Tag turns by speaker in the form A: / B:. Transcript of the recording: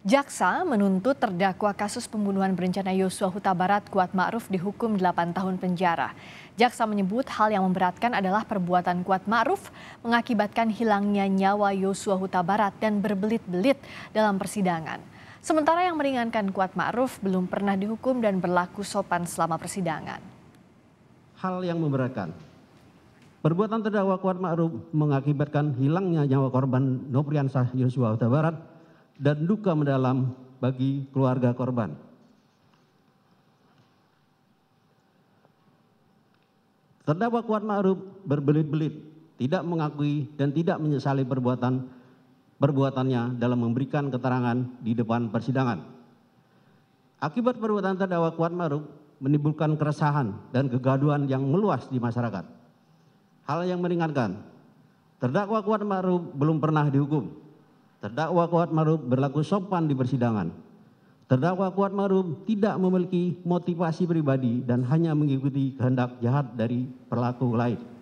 A: Jaksa menuntut terdakwa kasus pembunuhan berencana Yosua Huta Barat Kuat Ma'ruf dihukum 8 tahun penjara. Jaksa menyebut hal yang memberatkan adalah perbuatan Kuat Ma'ruf mengakibatkan hilangnya nyawa Yosua Huta Barat dan berbelit-belit dalam persidangan. Sementara yang meringankan Kuat Ma'ruf belum pernah dihukum dan berlaku sopan selama persidangan.
B: Hal yang memberatkan. Perbuatan terdakwa Kuat Ma'ruf mengakibatkan hilangnya nyawa korban Nopriansah Yosua Huta Barat dan duka mendalam bagi keluarga korban terdakwa kuat ma'ruf berbelit belit tidak mengakui dan tidak menyesali perbuatan perbuatannya dalam memberikan keterangan di depan persidangan akibat perbuatan terdakwa kuat ma'ruf menimbulkan keresahan dan kegaduhan yang meluas di masyarakat hal yang meringankan terdakwa kuat ma'ruf belum pernah dihukum terdakwa kuat kuatmaruf berlaku sopan di persidangan terdakwa kuat kuatmaruf tidak memiliki motivasi pribadi dan hanya mengikuti kehendak jahat dari pelaku lain